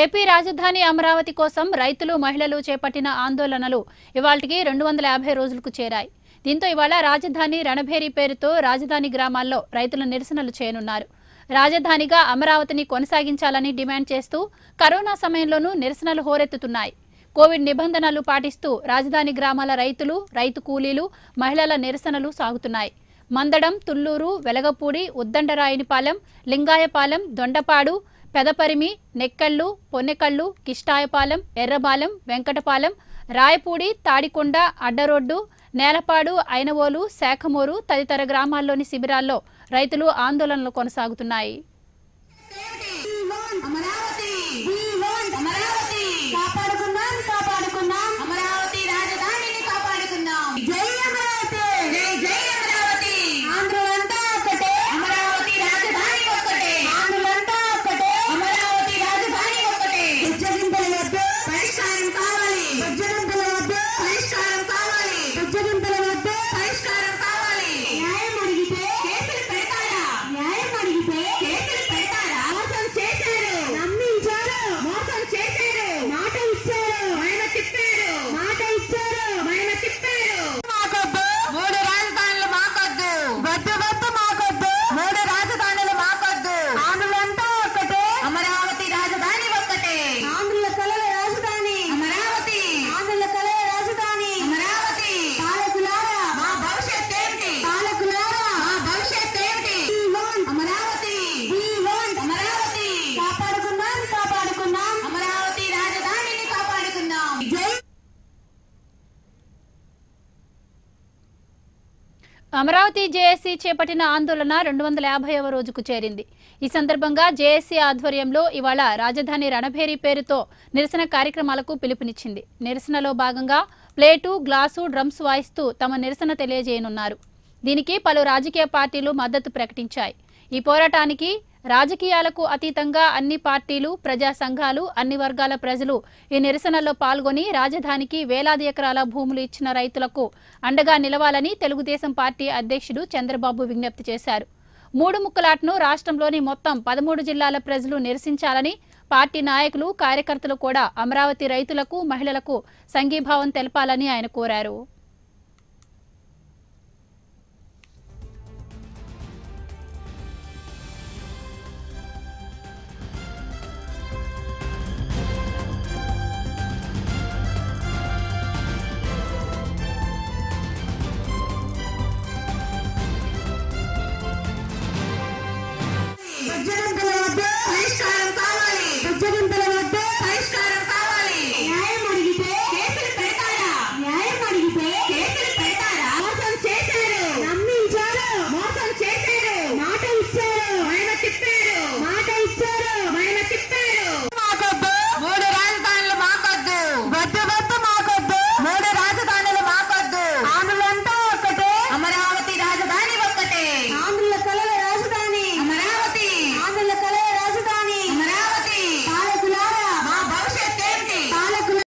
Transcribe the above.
AP రాజధాని అమరావతి కోసం రైతులు మహిళలు చేపట్టిన ఆందోళనలు ఇవాళకి రెండు వందల యాభై రోజులకు చేరాయి దీంతో ఇవాళ రాజధాని రణభేరి పేరుతో రాజధాని గ్రామాల్లో రైతుల నిరసనలు చేయనున్నారు రాజధానిగా అమరావతిని కొనసాగించాలని డిమాండ్ చేస్తూ కరోనా సమయంలోనూ నిరసనలు హోరెత్తుతున్నాయి కోవిడ్ నిబంధనలు పాటిస్తూ రాజధాని గ్రామాల రైతులు రైతు కూలీలు మహిళల నిరసనలు సాగుతున్నాయి మందడం తుళ్లూరు వెలగపూడి ఉద్దండరాయునిపాలెం లింగాయపాలెం దొండపాడు పెదపరిమి నెక్కళ్ళు పొన్నెకళ్ళు కిష్టాయపాలెం ఎర్రబాలెం వెంకటపాలెం రాయపూడి తాడికొండ అడ్డరోడ్డు నేలపాడు అయినవోలు శాఖమూరు తదితర గ్రామాల్లోని శిబిరాల్లో రైతులు ఆందోళనలు కొనసాగుతున్నాయి అమరావతి జేఏసీ చేపట్టిన ఆందోళన రెండు వందల యాభైవ రోజుకు చేరింది ఈ సందర్భంగా జేఏసీ ఆధ్వర్యంలో ఇవాళ రాజధాని రణభేరి పేరుతో నిరసన కార్యక్రమాలకు పిలుపునిచ్చింది నిరసనలో భాగంగా ప్లేటు గ్లాసు డ్రమ్స్ వాయిస్తూ తమ నిరసన తెలియజేయనున్నారు దీనికి పలు రాజకీయ పార్టీలు మద్దతు ప్రకటించాయి ఈ పోరాటానికి రాజకీయాలకు అతీతంగా అన్ని పార్టీలు ప్రజా సంఘాలు అన్ని వర్గాల ప్రజలు ఈ నిరసనలో పాల్గొని రాజధానికి వేలాది ఎకరాల భూములు ఇచ్చిన రైతులకు అండగా నిలవాలని తెలుగుదేశం పార్టీ అధ్యక్షుడు చంద్రబాబు విజ్ఞప్తి చేశారు మూడు ముక్కలాట్ను రాష్ట్రంలోని మొత్తం పదమూడు జిల్లాల ప్రజలు నిరసించాలని పార్టీ నాయకులు కార్యకర్తలు కూడా అమరావతి రైతులకు మహిళలకు సంఘీభావం తెలపాలని ఆయన కోరారు